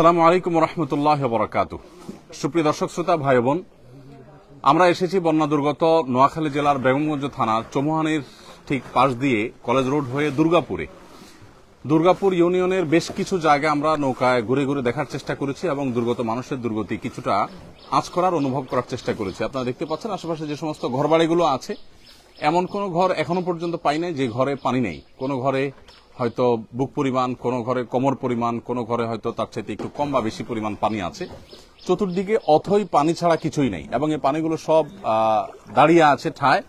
আসসালামু আলাইকুম রহমতুল্লাহ বরাকাতু সুপ্রিয় দর্শক শ্রোতা ভাই বোন আমরা এসেছি বন্যা দুর্গত নোয়াখালী জেলার বেগমগঞ্জ থানার চমুহানির ঠিক পাশ দিয়ে কলেজ রোড হয়ে দুর্গাপুরে দুর্গাপুর ইউনিয়নের বেশ কিছু জায়গা আমরা নৌকায় ঘুরে ঘুরে দেখার চেষ্টা করেছি এবং দুর্গত মানুষের দুর্গতি কিছুটা আঁচ করার অনুভব করার চেষ্টা করেছি আপনারা দেখতে পাচ্ছেন আশেপাশে যে সমস্ত ঘরবাড়িগুলো আছে এমন কোনো ঘর এখনো পর্যন্ত পাই নাই যে ঘরে পানি নেই কোনো ঘরে হয়তো বুক পরিমাণ কোনো ঘরে কোমর পরিমাণ কোনো ঘরে হয়তো তার চাইতে একটু কম বা বেশি পরিমাণ পানি আছে চতুর্দিকে অথই পানি ছাড়া কিছুই নেই এবং এই পানিগুলো সব দাঁড়িয়ে আছে ঠায়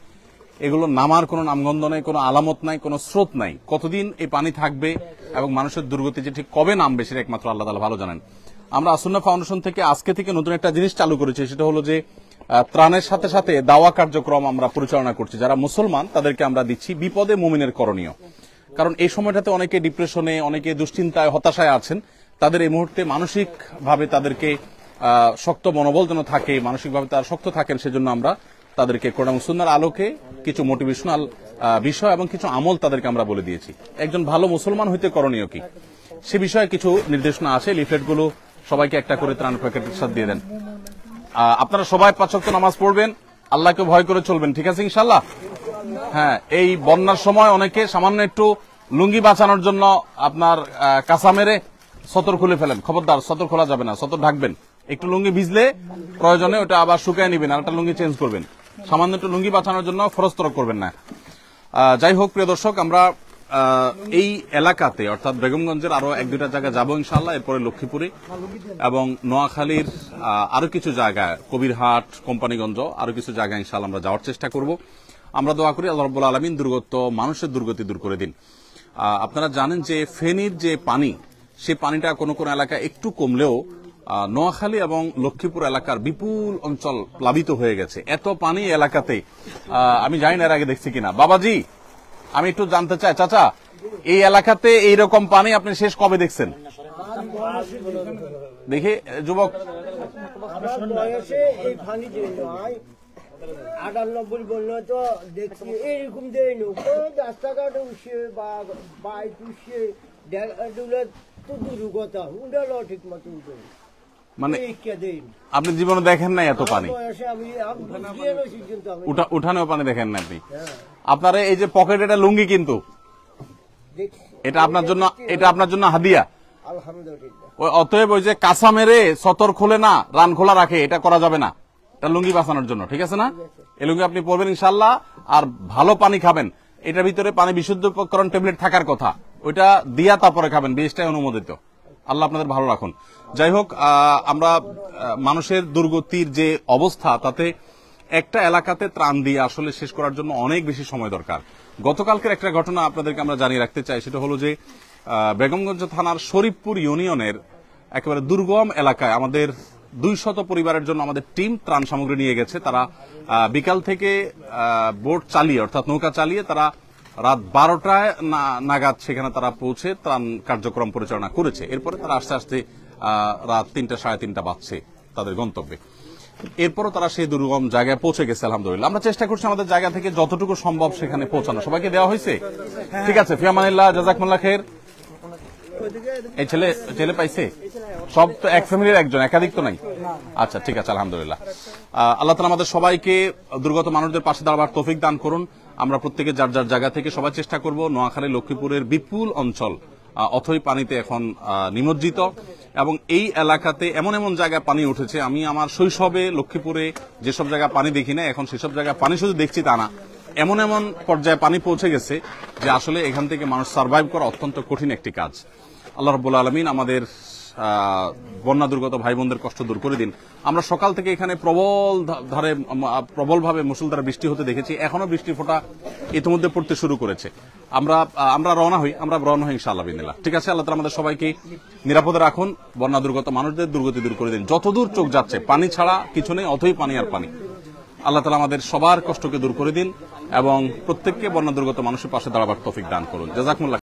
এগুলো নামার কোনো নামগন্ধ নাই কোনো আলামত নাই কোনো স্রোত নাই কতদিন এই পানি থাকবে এবং মানুষের দুর্গতি যে ঠিক কবে নামবে সেটা একমাত্র আল্লাহ তালা ভালো জানেন আমরা আসন্না ফাউন্ডেশন থেকে আজকে থেকে নতুন একটা জিনিস চালু করেছি সেটা হলো যে ত্রাণের সাথে সাথে দাওয়া কার্যক্রম আমরা পরিচালনা করছি যারা মুসলমান তাদেরকে আমরা দিচ্ছি বিপদে মুমিনের করণীয় কারণ এই সময়টাতে অনেকে ডিপ্রেশনে অনেকে দুশ্চিন্তায় হতাশায় আছেন তাদের এই মুহূর্তে মানসিকভাবে তাদেরকে শক্ত মনোবল যেন থাকে মানসিকভাবে তারা শক্ত থাকেন সেজন্য আমরা তাদেরকে কোরআন সুন্নার আলোকে কিছু মোটিভেশনাল বিষয় এবং কিছু আমল তাদেরকে আমরা বলে দিয়েছি একজন ভালো মুসলমান হইতে করণীয় কি সে বিষয়ে কিছু নির্দেশনা আছে লিফলেটগুলো সবাইকে একটা করে ত্রাণ প্যাকেটের সাথে দিয়ে দেন আপনারা সবাই পাঁচক্ত নামাজ পড়বেন আল্লাহকে ভয় করে চলবেন ঠিক আছে ইনশাল্লাহ হ্যাঁ এই বন্যার সময় অনেকে সামান্য একটু লুঙ্গি বাঁচানোর জন্য আপনার কাঁচা মেরে সতর খুলে ফেলেন খবরদার সতর খোলা যাবে না সতর ঢাকবেন একটু লুঙ্গি ভিজলে প্রয়োজনে ওটা আবার শুকিয়ে নিবেন আর একটা লুঙ্গি চেঞ্জ করবেন সামান্য একটু লুঙ্গি বাঁচানোর জন্য ফরস্তর করবেন না যাই হোক প্রিয় দর্শক আমরা এই এলাকাতে অর্থাৎ বেগমগঞ্জের আরো এক দুটা জায়গায় যাবো ইনশাল্লাহ এরপরে লক্ষ্মীপুরে এবং নোয়াখালীর আরো কিছু জায়গা কবিরহাট কোম্পানিগঞ্জ আরো কিছু জায়গায় ইনশাল্লাহ আমরা যাওয়ার চেষ্টা করব আমরা দোয়া করি আল্লাহ রব্বুল আলমিন দুর্গত মানুষের দুর্গতি দূর করে দিন আপনারা জানেন যে ফেনীর যে পানি সে পানিটা কোনো কোনো এলাকায় একটু কমলেও নোয়াখালী এবং লক্ষ্মীপুর এলাকার বিপুল অঞ্চল প্লাবিত হয়ে গেছে এত পানি এলাকাতে আমি জানি না এর আগে দেখছি কিনা বাবাজি আমি একটু জানতে চাই চাচা এই এলাকাতে এইরকম পানি আপনি শেষ কবে দেখছেন দেখে যুবক আটানব্বই বললো তো দেখছি দেয় রাস্তাঘাট উঠছে বা বাইক উঠছে তো দুর্গতা উঠালো ঠিক মতো উঠে মানে আপনি জীবনে দেখেন নাই এত পানি উঠানো পানি দেখেন না আপনি হ্যাঁ। আপনার এই যে পকেট এটা লুঙ্গি কিন্তু এটা আপনার জন্য এটা আপনার জন্য হাদিয়া আলহামদুলিল্লাহ অতএব ওই যে কাঁচা মেরে সতর খোলে না রান খোলা রাখে এটা করা যাবে না এটা লুঙ্গি বাঁচানোর জন্য ঠিক আছে না এই লুঙ্গি আপনি পরবেন ইনশাল্লাহ আর ভালো পানি খাবেন এটার ভিতরে পানি বিশুদ্ধকরণ ট্যাবলেট থাকার কথা ওইটা দিয়া তারপরে খাবেন বেশটাই অনুমোদিত আল্লাহ আপনাদের ভালো রাখুন যাই হোক আমরা মানুষের দুর্গতির যে অবস্থা তাতে একটা এলাকাতে ত্রাণ দিয়ে আসলে শেষ করার জন্য অনেক বেশি সময় দরকার গতকালকের একটা ঘটনা আপনাদেরকে আমরা জানিয়ে রাখতে চাই সেটা হলো যে বেগমগঞ্জ থানার শরীফপুর ইউনিয়নের একেবারে দুর্গম এলাকায় আমাদের দুই শত পরিবারের জন্য আমাদের টিম ত্রাণ সামগ্রী নিয়ে গেছে তারা বিকাল থেকে বোট চালিয়ে অর্থাৎ নৌকা চালিয়ে তারা রাত বারোটায় নাগাদ সেখানে তারা পৌঁছে ত্রাণ কার্যক্রম পরিচালনা করেছে এরপরে তারা আস্তে আস্তে রাত তিনটা সাড়ে তিনটা বাজছে তাদের গন্তব্যে এরপরও তারা সেই দুর্গম জায়গায় পৌঁছে গেছে আলহামদুলিল্লাহ আমরা চেষ্টা করছি আমাদের জায়গা থেকে যতটুকু সম্ভব সেখানে পৌঁছানো সবাইকে দেওয়া হয়েছে হ্যাঁ। ঠিক আছে ফিয়ামানিল্লাহ জাজাকমুল্লা খের এই ছেলে ছেলে পাইছে সব তো এক ফ্যামিলির একজন একাধিক তো নাই আচ্ছা ঠিক আছে আলহামদুলিল্লাহ আল্লাহ তালা আমাদের সবাইকে দুর্গত মানুষদের পাশে দাঁড়াবার তৌফিক দান করুন আমরা প্রত্যেকে যার যার জায়গা থেকে সবাই চেষ্টা করব নোয়াখালী লক্ষ্মীপুরের বিপুল অঞ্চল অথই পানিতে এখন নিমজ্জিত এবং এই এলাকাতে এমন এমন জায়গায় পানি উঠেছে আমি আমার শৈশবে লক্ষ্মীপুরে যেসব জায়গায় পানি দেখি না এখন সেসব জায়গায় পানি শুধু দেখছি তা না এমন এমন পর্যায়ে পানি পৌঁছে গেছে যে আসলে এখান থেকে মানুষ সার্ভাইভ করা অত্যন্ত কঠিন একটি কাজ আল্লাহ রবুল্লা আলমিন আমাদের বন্যা দুর্গত ভাই বোনদের কষ্ট দূর করে দিন আমরা সকাল থেকে এখানে প্রবল ধারে প্রবলভাবে মুসলধারা বৃষ্টি হতে দেখেছি এখনো বৃষ্টি ফোঁটা ইতিমধ্যে পড়তে শুরু করেছে আমরা আমরা রওনা হই আমরা রওনা হই ইনশাআল্লাহ বিনিল্লাহ ঠিক আছে আল্লাহ আমাদের সবাইকে নিরাপদে রাখুন বন্যা দুর্গত মানুষদের দুর্গতি দূর করে দিন যতদূর চোখ যাচ্ছে পানি ছাড়া কিছু নেই অথই পানি আর পানি আল্লাহ তালা আমাদের সবার কষ্টকে দূর করে দিন এবং প্রত্যেককে বন্যা দুর্গত মানুষের পাশে দাঁড়াবার তফিক দান করুন জাজাকুল্লাহ